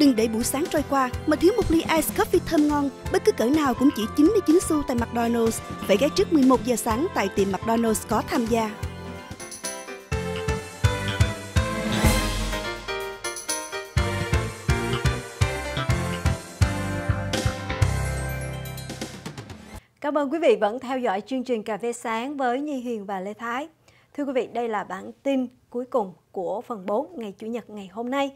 Đừng để buổi sáng trôi qua mà thiếu một ly ice coffee thơm ngon, bất cứ cỡ nào cũng chỉ 99 xu tại McDonald's. Phải ghé trước 11 giờ sáng tại tiệm McDonald's có tham gia. Cảm ơn quý vị vẫn theo dõi chương trình Cà phê sáng với Nhi Huyền và Lê Thái. Thưa quý vị, đây là bản tin cuối cùng của phần 4 ngày Chủ nhật ngày hôm nay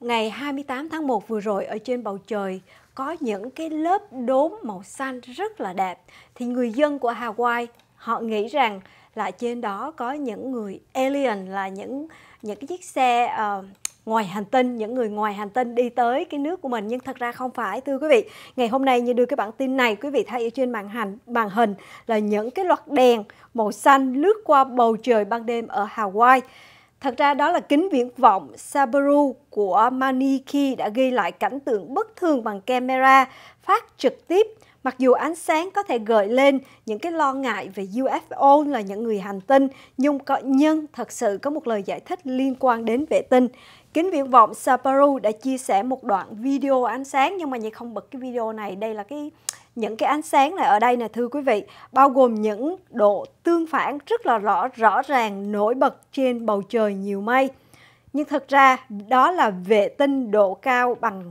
ngày 28 tháng 1 vừa rồi ở trên bầu trời có những cái lớp đốm màu xanh rất là đẹp thì người dân của Hawaii họ nghĩ rằng là trên đó có những người alien là những những cái chiếc xe uh, ngoài hành tinh những người ngoài hành tinh đi tới cái nước của mình nhưng thật ra không phải thưa quý vị ngày hôm nay như đưa cái bản tin này quý vị thấy ở trên màn hình màn hình là những cái loạt đèn màu xanh lướt qua bầu trời ban đêm ở Hawaii Thật ra đó là kính viễn vọng Sabaru của Maniki đã ghi lại cảnh tượng bất thường bằng camera phát trực tiếp Mặc dù ánh sáng có thể gợi lên những cái lo ngại về UFO là những người hành tinh, nhưng có nhân thật sự có một lời giải thích liên quan đến vệ tinh. Kính viễn vọng Sabaru đã chia sẻ một đoạn video ánh sáng nhưng mà như không bật cái video này. Đây là cái những cái ánh sáng này ở đây nè thưa quý vị bao gồm những độ tương phản rất là rõ rõ ràng nổi bật trên bầu trời nhiều mây nhưng thực ra đó là vệ tinh độ cao bằng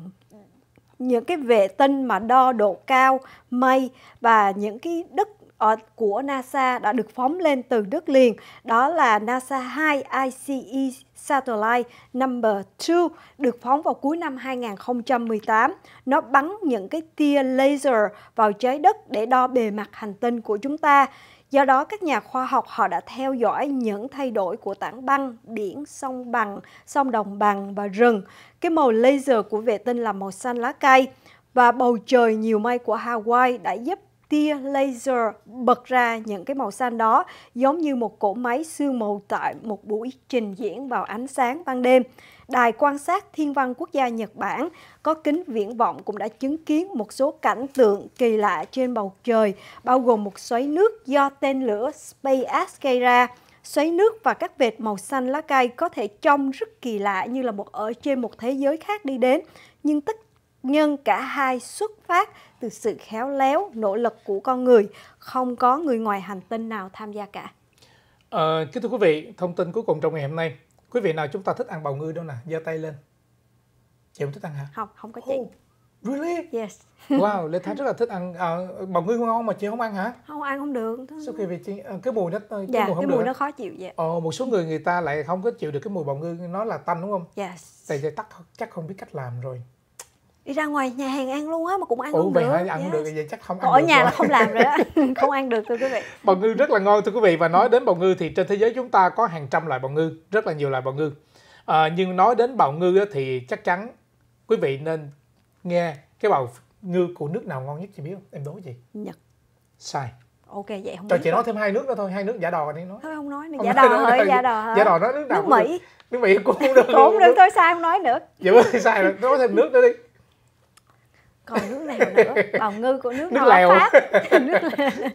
những cái vệ tinh mà đo độ cao mây và những cái đất Ờ, của NASA đã được phóng lên từ đất liền, đó là NASA 2 ICE Satellite Number 2 được phóng vào cuối năm 2018. Nó bắn những cái tia laser vào trái đất để đo bề mặt hành tinh của chúng ta. Do đó, các nhà khoa học họ đã theo dõi những thay đổi của tảng băng, biển, sông bằng, sông đồng bằng và rừng. Cái màu laser của vệ tinh là màu xanh lá cây và bầu trời nhiều mây của Hawaii đã giúp tia laser bật ra những cái màu xanh đó giống như một cỗ máy sương màu tại một buổi trình diễn vào ánh sáng ban đêm. Đài quan sát thiên văn quốc gia Nhật Bản có kính viễn vọng cũng đã chứng kiến một số cảnh tượng kỳ lạ trên bầu trời, bao gồm một xoáy nước do tên lửa SpaceX gây ra. Xoáy nước và các vệt màu xanh lá cây có thể trông rất kỳ lạ như là một ở trên một thế giới khác đi đến, nhưng tất nhưng cả hai xuất phát từ sự khéo léo, nỗ lực của con người, không có người ngoài hành tinh nào tham gia cả. À, kính thưa quý vị, thông tin cuối cùng trong ngày hôm nay. Quý vị nào chúng ta thích ăn bào ngư đâu nè, giơ tay lên. Chị không thích ăn hả? Không, không có chị. Oh, really? Yes. wow, Lê Thái rất là thích ăn à, bào ngư ngon mà chị không ăn hả? Không ăn không được. Sao kỳ vì chị? Ờ, cái mùi nó cái dạ, mùi không cái mùi được. nó khó chịu vậy. Ồ, một số người người ta lại không có chịu được cái mùi bào ngư nó là tanh đúng không? Yes. Tại vì tắc chắc không biết cách làm rồi đi ra ngoài nhà hàng ăn luôn á mà cũng ăn Ủa, vậy được hả? ăn yes. được vậy chắc không ăn ở được nhà rồi. là không làm rồi đó không ăn được thưa quý vị bào ngư rất là ngon thưa quý vị và nói đến bào ngư thì trên thế giới chúng ta có hàng trăm loại bào ngư rất là nhiều loại bào ngư à, nhưng nói đến bào ngư thì chắc chắn quý vị nên nghe cái bào ngư của nước nào ngon nhất chị biết không em đố gì nhật sai ok vậy không Cho chị nói thêm hai nước nữa thôi hai nước giả đò đi nói thôi không nói nữa giả đò hơi giả đò hả? giả đò nói nước nào nước mỹ nước mỹ cũng được cũng được thôi sai không nói nữa dạ vậy vâng, mới sai rồi nói thêm nước nữa đi còn nước nào nữa bào ngư của nước nước lèo nước lèo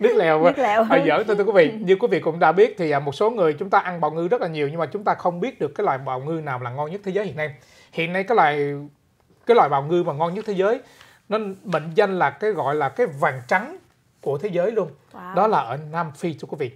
nước lèo, nước lèo. À, giỡn thưa, thưa quý vị ừ. như quý vị cũng đã biết thì à, một số người chúng ta ăn bào ngư rất là nhiều nhưng mà chúng ta không biết được cái loại bào ngư nào là ngon nhất thế giới hiện nay hiện nay cái loại cái loại bào ngư mà ngon nhất thế giới nó mệnh danh là cái gọi là cái vàng trắng của thế giới luôn wow. đó là ở Nam Phi thưa quý vị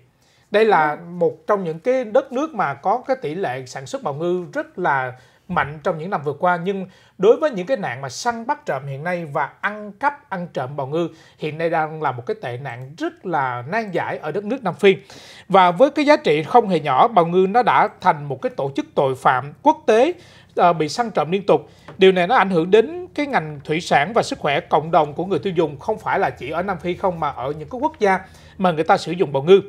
đây là ừ. một trong những cái đất nước mà có cái tỷ lệ sản xuất bào ngư rất là mạnh trong những năm vừa qua nhưng đối với những cái nạn mà săn bắt trộm hiện nay và ăn cắp ăn trộm bào ngư hiện nay đang là một cái tệ nạn rất là nan giải ở đất nước Nam Phi và với cái giá trị không hề nhỏ bào ngư nó đã thành một cái tổ chức tội phạm quốc tế ờ, bị săn trộm liên tục điều này nó ảnh hưởng đến cái ngành thủy sản và sức khỏe cộng đồng của người tiêu dùng không phải là chỉ ở Nam Phi không mà ở những cái quốc gia mà người ta sử dụng bào ngư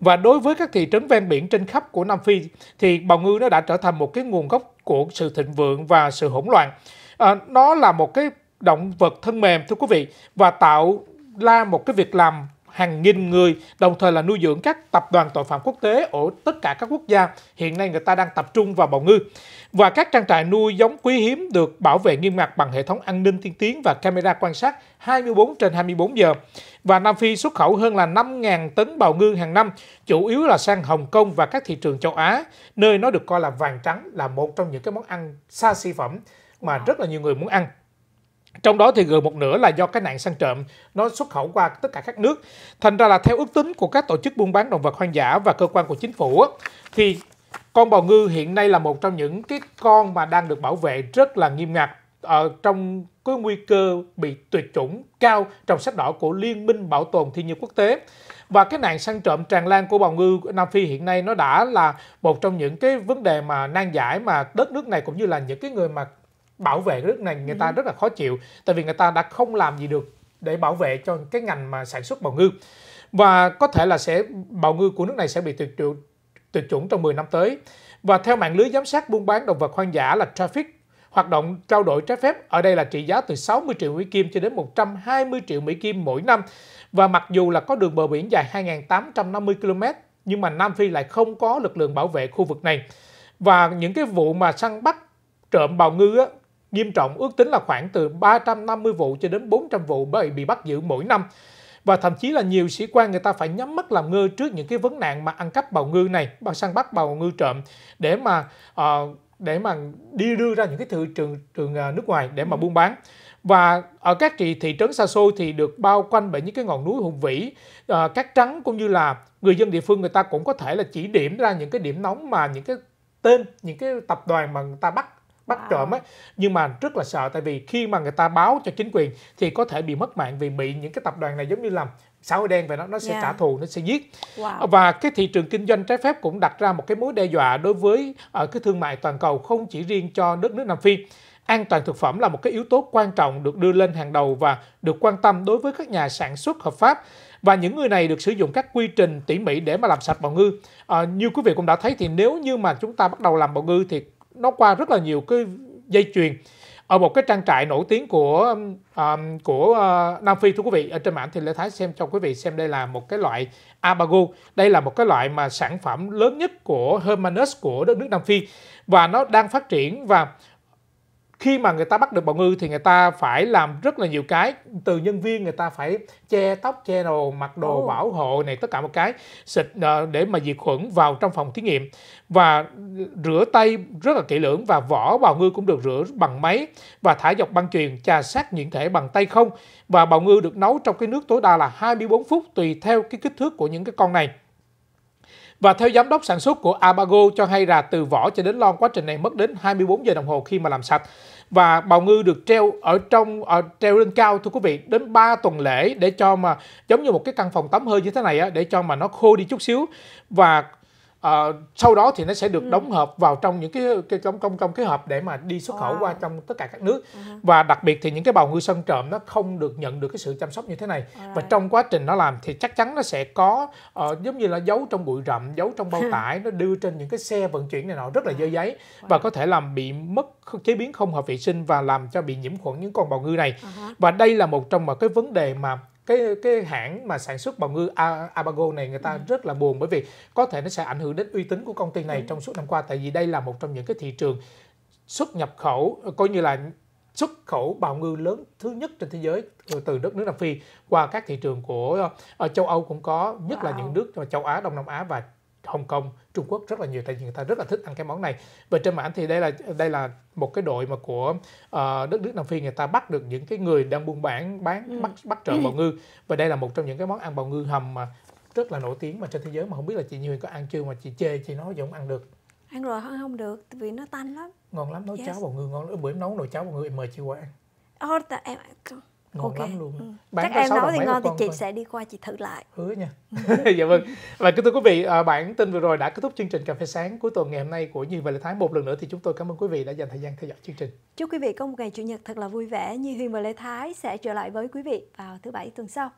và đối với các thị trấn ven biển trên khắp của Nam Phi thì bào ngư nó đã trở thành một cái nguồn gốc của sự thịnh vượng và sự hỗn loạn. À, nó là một cái động vật thân mềm thưa quý vị và tạo ra một cái việc làm hàng nghìn người, đồng thời là nuôi dưỡng các tập đoàn tội phạm quốc tế ở tất cả các quốc gia. Hiện nay người ta đang tập trung vào bào ngư. Và các trang trại nuôi giống quý hiếm được bảo vệ nghiêm ngặt bằng hệ thống an ninh tiên tiến và camera quan sát 24 trên 24 giờ. Và Nam Phi xuất khẩu hơn là 5.000 tấn bào ngư hàng năm, chủ yếu là sang Hồng Kông và các thị trường châu Á, nơi nó được coi là vàng trắng là một trong những cái món ăn xa xỉ phẩm mà rất là nhiều người muốn ăn trong đó thì gần một nửa là do cái nạn săn trộm nó xuất khẩu qua tất cả các nước thành ra là theo ước tính của các tổ chức buôn bán động vật hoang dã và cơ quan của chính phủ thì con bò ngư hiện nay là một trong những cái con mà đang được bảo vệ rất là nghiêm ngặt ở ờ, trong có nguy cơ bị tuyệt chủng cao trong sách đỏ của Liên minh Bảo tồn Thiên nhiên quốc tế. Và cái nạn săn trộm tràn lan của bào ngư Nam Phi hiện nay nó đã là một trong những cái vấn đề mà nan giải mà đất nước này cũng như là những cái người mà bảo vệ cái đất này người ta ừ. rất là khó chịu tại vì người ta đã không làm gì được để bảo vệ cho cái ngành mà sản xuất bào ngư và có thể là sẽ bào ngư của nước này sẽ bị tuyệt chủng tuyệt chủng trong 10 năm tới và theo mạng lưới giám sát buôn bán động vật hoang dã là traffic hoạt động trao đổi trái phép ở đây là trị giá từ 60 triệu Mỹ Kim cho đến 120 triệu Mỹ Kim mỗi năm. Và mặc dù là có đường bờ biển dài 2.850 km, nhưng mà Nam Phi lại không có lực lượng bảo vệ khu vực này. Và những cái vụ mà săn bắt trộm bào ngư á, nghiêm trọng ước tính là khoảng từ 350 vụ cho đến 400 vụ bởi bị bắt giữ mỗi năm. Và thậm chí là nhiều sĩ quan người ta phải nhắm mắt làm ngơ trước những cái vấn nạn mà ăn cắp bào ngư này, bằng săn bắt bào ngư trộm để mà uh, để mà đi đưa ra những cái thị trường trường ờ, nước ngoài để mà ừ. buôn bán và ở các thị, thị trấn xa xôi thì được bao quanh bởi những cái ngọn núi hùng vĩ à, cát trắng cũng như là người dân địa phương người ta cũng có thể là chỉ điểm ra những cái điểm nóng mà những cái tên những cái tập đoàn mà người ta bắt bắt à. trộm ấy nhưng mà rất là sợ tại vì khi mà người ta báo cho chính quyền thì có thể bị mất mạng vì bị những cái tập đoàn này giống như làm xã hội đen về nó nó sẽ yeah. Dạ. trả thù nó sẽ giết wow. và cái thị trường kinh doanh trái phép cũng đặt ra một cái mối đe dọa đối với uh, cái thương mại toàn cầu không chỉ riêng cho đất nước Nam Phi an toàn thực phẩm là một cái yếu tố quan trọng được đưa lên hàng đầu và được quan tâm đối với các nhà sản xuất hợp pháp và những người này được sử dụng các quy trình tỉ mỉ để mà làm sạch bào ngư à, như quý vị cũng đã thấy thì nếu như mà chúng ta bắt đầu làm bào ngư thì nó qua rất là nhiều cái dây chuyền ở một cái trang trại nổi tiếng của um, của uh, Nam Phi thưa quý vị ở trên mạng thì Lê Thái xem cho quý vị xem đây là một cái loại Abago đây là một cái loại mà sản phẩm lớn nhất của Hermanus của đất nước Nam Phi và nó đang phát triển và khi mà người ta bắt được bào ngư thì người ta phải làm rất là nhiều cái từ nhân viên người ta phải che tóc che đồ mặc đồ oh. bảo hộ này tất cả một cái xịt ờ, để mà diệt khuẩn vào trong phòng thí nghiệm và rửa tay rất là kỹ lưỡng và vỏ bào ngư cũng được rửa bằng máy và thải dọc băng truyền trà sát nhiễm thể bằng tay không và bào ngư được nấu trong cái nước tối đa là 24 phút tùy theo cái kích thước của những cái con này và theo giám đốc sản xuất của Abago cho hay là từ vỏ cho đến lon quá trình này mất đến 24 giờ đồng hồ khi mà làm sạch và bào ngư được treo ở trong ở ờ, treo lên cao thưa quý vị đến 3 tuần lễ để cho mà giống như một cái căn phòng tắm hơi như thế này á, để cho mà nó khô đi chút xíu và À, sau đó thì nó sẽ được ừ. đóng hộp vào trong những cái cái công công trong cái hộp để mà đi xuất khẩu wow. qua trong tất cả các nước uh-huh. và đặc biệt thì những cái bào ngư sân trộm nó không được nhận được cái sự chăm sóc như thế này uh và trong quá trình nó làm thì chắc chắn nó sẽ có uh, giống như là giấu trong bụi rậm giấu trong bao tải nó đưa trên những cái xe vận chuyển này nọ rất là dơ à, giấy wow. và có thể làm bị mất chế biến không hợp vệ sinh và làm cho bị nhiễm khuẩn những con bào ngư này uh-huh. và đây là một trong một cái vấn đề mà cái cái hãng mà sản xuất bào ngư Abago này người ta ừ. rất là buồn bởi vì có thể nó sẽ ảnh hưởng đến uy tín của công ty này ừ. trong suốt năm qua tại vì đây là một trong những cái thị trường xuất nhập khẩu coi như là xuất khẩu bào ngư lớn thứ nhất trên thế giới ừ, từ đất nước Nam Phi qua các thị trường của ở ờ, châu Âu cũng có nhất wow. là những nước châu Á Đông Nam Á và Hồng Kông, Trung Quốc rất là nhiều tại vì người ta rất là thích ăn cái món này. Và trên mạng thì đây là đây là một cái đội mà của uh, đất nước Nam Phi người ta bắt được những cái người đang buôn bán bán ừ. bắt bắt trợ bào ngư và đây là một trong những cái món ăn bào ngư hầm mà rất là nổi tiếng mà trên thế giới mà không biết là chị Như có ăn chưa mà chị chê chị nói giờ không ăn được. Ăn rồi không không được vì nó tanh lắm. Ngon lắm nấu yes. cháo bào ngư ngon lắm. Bữa em nấu nồi cháo bào ngư em mời chị qua ăn. Ồ, oh, em ngon okay. lắm luôn ừ. Bán chắc em nói thì ngon thì chị thôi. sẽ đi qua chị thử lại hứa nha ừ. dạ vâng và kính thưa quý vị à, bản tin vừa rồi đã kết thúc chương trình cà phê sáng cuối tuần ngày hôm nay của như và lê thái một lần nữa thì chúng tôi cảm ơn quý vị đã dành thời gian theo dõi chương trình chúc quý vị có một ngày chủ nhật thật là vui vẻ như huyền và lê thái sẽ trở lại với quý vị vào thứ bảy tuần sau